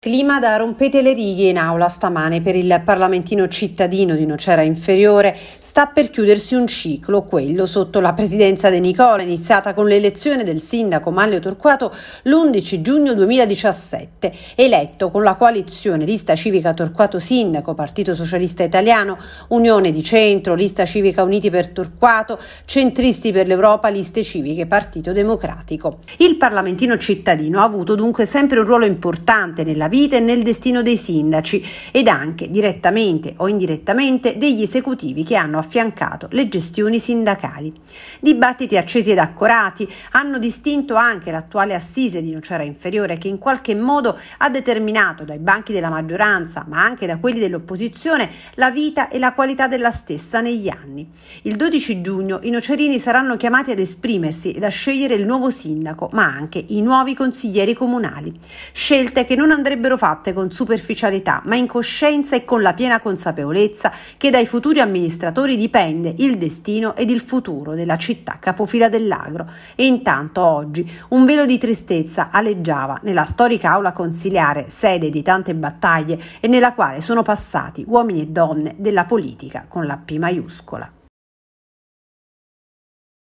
Clima da rompete le righe in aula stamane per il parlamentino cittadino di Nocera Inferiore. Sta per chiudersi un ciclo, quello sotto la presidenza De Nicola, iniziata con l'elezione del sindaco Manlio Torquato l'11 giugno 2017. Eletto con la coalizione Lista Civica Torquato Sindaco, Partito Socialista Italiano, Unione di Centro, Lista Civica Uniti per Torquato, Centristi per l'Europa, Liste Civiche, Partito Democratico. Il parlamentino cittadino ha avuto dunque sempre un ruolo importante nella vita e nel destino dei sindaci ed anche direttamente o indirettamente degli esecutivi che hanno affiancato le gestioni sindacali. Dibattiti accesi ed accorati hanno distinto anche l'attuale assise di Nocera Inferiore che in qualche modo ha determinato dai banchi della maggioranza ma anche da quelli dell'opposizione la vita e la qualità della stessa negli anni. Il 12 giugno i nocerini saranno chiamati ad esprimersi ed a scegliere il nuovo sindaco ma anche i nuovi consiglieri comunali. Scelte che non andrebbero andrebbero fatte con superficialità, ma in coscienza e con la piena consapevolezza che dai futuri amministratori dipende il destino ed il futuro della città capofila dell'agro. E intanto oggi un velo di tristezza aleggiava nella storica aula consiliare, sede di tante battaglie e nella quale sono passati uomini e donne della politica con la P maiuscola.